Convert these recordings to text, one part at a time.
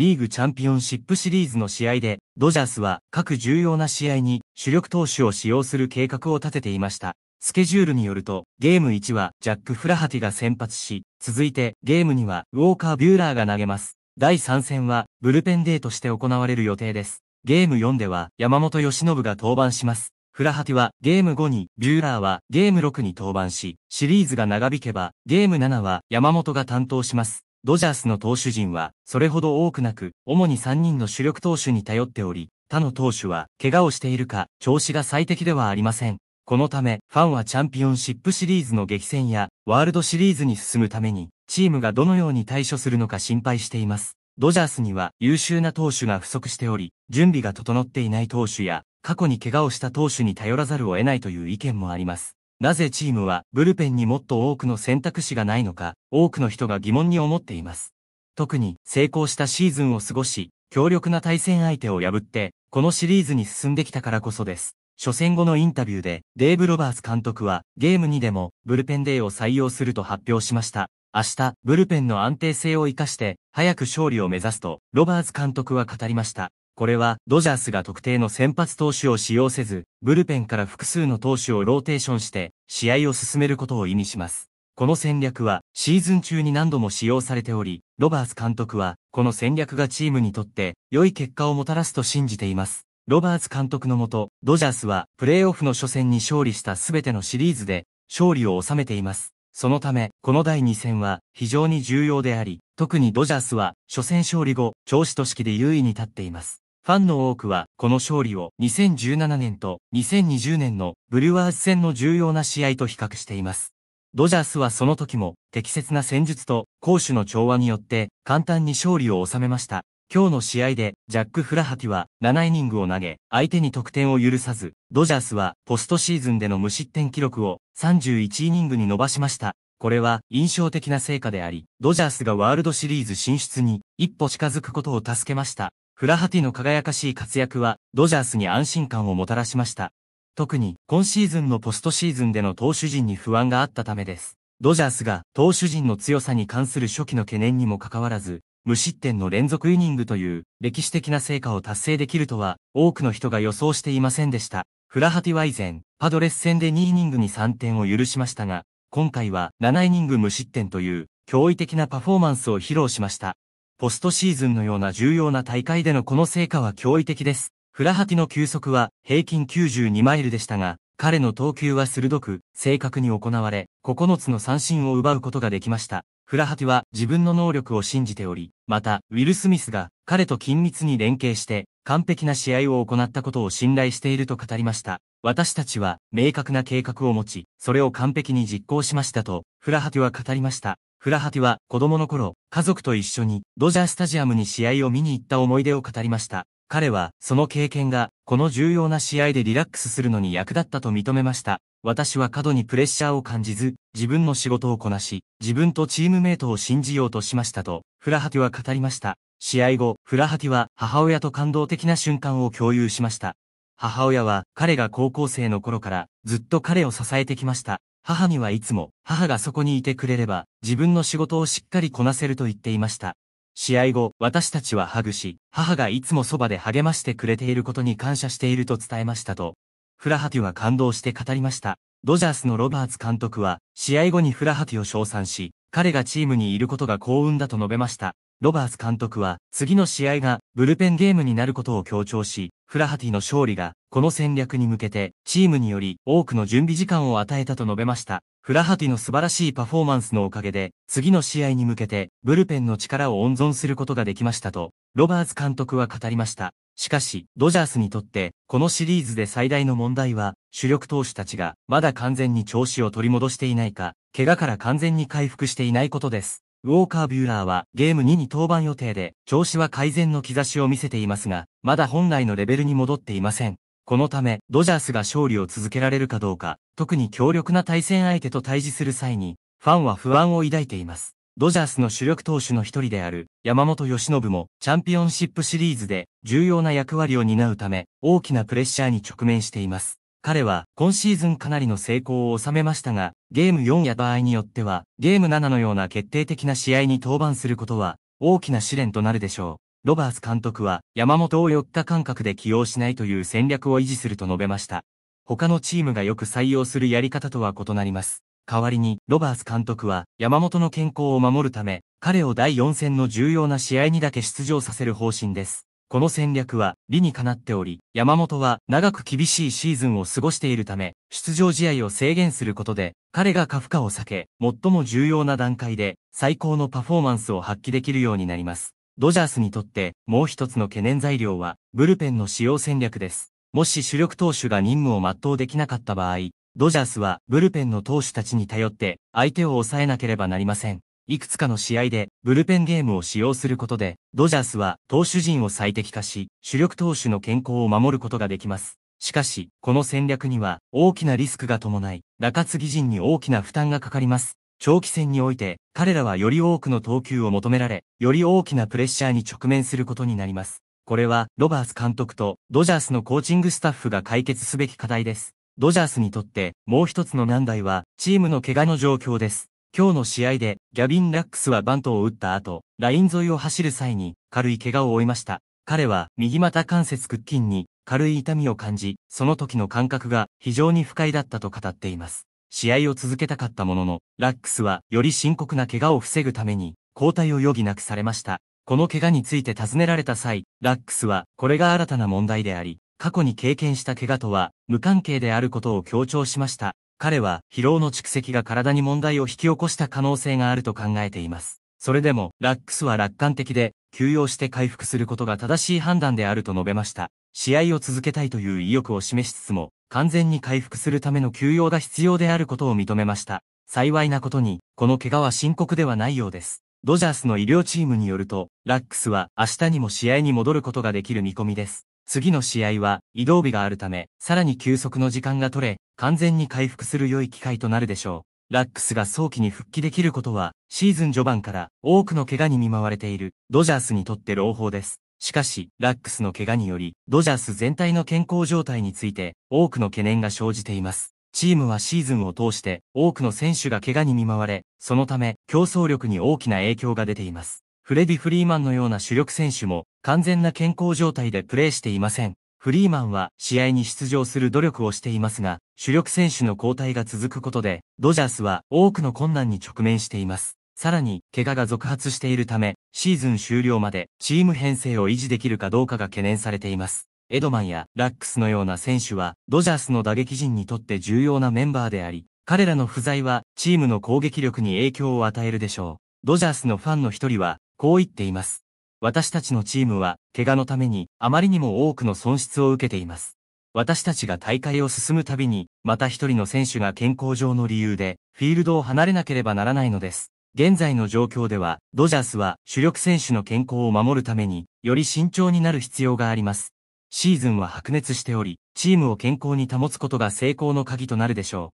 リーグチャンピオンシップシリーズの試合で、ドジャースは各重要な試合に主力投手を使用する計画を立てていました。スケジュールによると、ゲーム1はジャック・フラハティが先発し、続いてゲーム2はウォーカー・ビューラーが投げます。第3戦はブルペンデーとして行われる予定です。ゲーム4では山本由伸が登板します。フラハティはゲーム5に、ビューラーはゲーム6に登板し、シリーズが長引けば、ゲーム7は山本が担当します。ドジャースの投手陣はそれほど多くなく、主に3人の主力投手に頼っており、他の投手は怪我をしているか、調子が最適ではありません。このため、ファンはチャンピオンシップシリーズの激戦や、ワールドシリーズに進むために、チームがどのように対処するのか心配しています。ドジャースには優秀な投手が不足しており、準備が整っていない投手や、過去に怪我をした投手に頼らざるを得ないという意見もあります。なぜチームはブルペンにもっと多くの選択肢がないのか、多くの人が疑問に思っています。特に成功したシーズンを過ごし、強力な対戦相手を破って、このシリーズに進んできたからこそです。初戦後のインタビューで、デーブ・ロバーツ監督は、ゲーム2でも、ブルペンデーを採用すると発表しました。明日、ブルペンの安定性を活かして、早く勝利を目指すと、ロバーツ監督は語りました。これは、ドジャースが特定の先発投手を使用せず、ブルペンから複数の投手をローテーションして、試合を進めることを意味します。この戦略は、シーズン中に何度も使用されており、ロバーツ監督は、この戦略がチームにとって、良い結果をもたらすと信じています。ロバーツ監督のもと、ドジャースは、プレイオフの初戦に勝利した全てのシリーズで、勝利を収めています。そのため、この第2戦は非常に重要であり、特にドジャースは初戦勝利後、調子と式で優位に立っています。ファンの多くは、この勝利を2017年と2020年のブリュワーズ戦の重要な試合と比較しています。ドジャースはその時も適切な戦術と攻守の調和によって簡単に勝利を収めました。今日の試合でジャック・フラハティは7イニングを投げ、相手に得点を許さず、ドジャースはポストシーズンでの無失点記録を31イニングに伸ばしました。これは印象的な成果であり、ドジャースがワールドシリーズ進出に一歩近づくことを助けました。フラハティの輝かしい活躍は、ドジャースに安心感をもたらしました。特に、今シーズンのポストシーズンでの投手陣に不安があったためです。ドジャースが投手陣の強さに関する初期の懸念にもかかわらず、無失点の連続イニングという歴史的な成果を達成できるとは多くの人が予想していませんでした。フラハティは以前、パドレス戦で2イニングに3点を許しましたが、今回は7イニング無失点という驚異的なパフォーマンスを披露しました。ポストシーズンのような重要な大会でのこの成果は驚異的です。フラハティの球速は平均92マイルでしたが、彼の投球は鋭く、正確に行われ、9つの三振を奪うことができました。フラハティは自分の能力を信じており、また、ウィル・スミスが彼と緊密に連携して完璧な試合を行ったことを信頼していると語りました。私たちは明確な計画を持ち、それを完璧に実行しましたと、フラハティは語りました。フラハティは子供の頃、家族と一緒にドジャースタジアムに試合を見に行った思い出を語りました。彼はその経験がこの重要な試合でリラックスするのに役立ったと認めました。私は過度にプレッシャーを感じず、自分の仕事をこなし、自分とチームメイトを信じようとしましたと、フラハティは語りました。試合後、フラハティは母親と感動的な瞬間を共有しました。母親は彼が高校生の頃からずっと彼を支えてきました。母にはいつも母がそこにいてくれれば自分の仕事をしっかりこなせると言っていました。試合後、私たちはハグし、母がいつもそばで励ましてくれていることに感謝していると伝えましたと、フラハティは感動して語りました。ドジャースのロバーツ監督は、試合後にフラハティを称賛し、彼がチームにいることが幸運だと述べました。ロバーツ監督は、次の試合がブルペンゲームになることを強調し、フラハティの勝利が、この戦略に向けて、チームにより多くの準備時間を与えたと述べました。フラハティの素晴らしいパフォーマンスのおかげで、次の試合に向けて、ブルペンの力を温存することができましたと、ロバーツ監督は語りました。しかし、ドジャースにとって、このシリーズで最大の問題は、主力投手たちが、まだ完全に調子を取り戻していないか、怪我から完全に回復していないことです。ウォーカー・ビューラーはゲーム2に登板予定で、調子は改善の兆しを見せていますが、まだ本来のレベルに戻っていません。このため、ドジャースが勝利を続けられるかどうか、特に強力な対戦相手と対峙する際に、ファンは不安を抱いています。ドジャースの主力投手の一人である山本由伸もチャンピオンシップシリーズで重要な役割を担うため大きなプレッシャーに直面しています。彼は今シーズンかなりの成功を収めましたが、ゲーム4や場合によってはゲーム7のような決定的な試合に登板することは大きな試練となるでしょう。ロバース監督は山本を4日間隔で起用しないという戦略を維持すると述べました。他のチームがよく採用するやり方とは異なります。代わりに、ロバース監督は、山本の健康を守るため、彼を第4戦の重要な試合にだけ出場させる方針です。この戦略は、理にかなっており、山本は長く厳しいシーズンを過ごしているため、出場試合を制限することで、彼が過負荷を避け、最も重要な段階で、最高のパフォーマンスを発揮できるようになります。ドジャースにとって、もう一つの懸念材料は、ブルペンの使用戦略です。もし主力投手が任務を全うできなかった場合、ドジャースはブルペンの投手たちに頼って相手を抑えなければなりません。いくつかの試合でブルペンゲームを使用することで、ドジャースは投手陣を最適化し、主力投手の健康を守ることができます。しかし、この戦略には大きなリスクが伴い、中継ぎ陣に大きな負担がかかります。長期戦において、彼らはより多くの投球を求められ、より大きなプレッシャーに直面することになります。これは、ロバース監督と、ドジャースのコーチングスタッフが解決すべき課題です。ドジャースにとってもう一つの難題はチームの怪我の状況です。今日の試合でギャビン・ラックスはバントを打った後、ライン沿いを走る際に軽い怪我を負いました。彼は右股関節屈筋に軽い痛みを感じ、その時の感覚が非常に不快だったと語っています。試合を続けたかったものの、ラックスはより深刻な怪我を防ぐために交代を余儀なくされました。この怪我について尋ねられた際、ラックスはこれが新たな問題であり、過去に経験した怪我とは無関係であることを強調しました。彼は疲労の蓄積が体に問題を引き起こした可能性があると考えています。それでも、ラックスは楽観的で、休養して回復することが正しい判断であると述べました。試合を続けたいという意欲を示しつつも、完全に回復するための休養が必要であることを認めました。幸いなことに、この怪我は深刻ではないようです。ドジャースの医療チームによると、ラックスは明日にも試合に戻ることができる見込みです。次の試合は移動日があるため、さらに休息の時間が取れ、完全に回復する良い機会となるでしょう。ラックスが早期に復帰できることは、シーズン序盤から多くの怪我に見舞われているドジャースにとって朗報です。しかし、ラックスの怪我により、ドジャース全体の健康状態について多くの懸念が生じています。チームはシーズンを通して多くの選手が怪我に見舞われ、そのため競争力に大きな影響が出ています。フレディ・フリーマンのような主力選手も完全な健康状態でプレーしていません。フリーマンは試合に出場する努力をしていますが、主力選手の交代が続くことで、ドジャースは多くの困難に直面しています。さらに、怪我が続発しているため、シーズン終了までチーム編成を維持できるかどうかが懸念されています。エドマンやラックスのような選手は、ドジャースの打撃陣にとって重要なメンバーであり、彼らの不在はチームの攻撃力に影響を与えるでしょう。ドジャースのファンの一人は、こう言っています。私たちのチームは、怪我のために、あまりにも多くの損失を受けています。私たちが大会を進むたびに、また一人の選手が健康上の理由で、フィールドを離れなければならないのです。現在の状況では、ドジャースは主力選手の健康を守るために、より慎重になる必要があります。シーズンは白熱しており、チームを健康に保つことが成功の鍵となるでしょ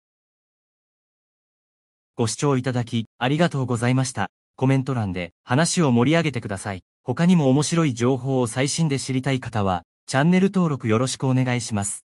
う。ご視聴いただき、ありがとうございました。コメント欄で話を盛り上げてください。他にも面白い情報を最新で知りたい方は、チャンネル登録よろしくお願いします。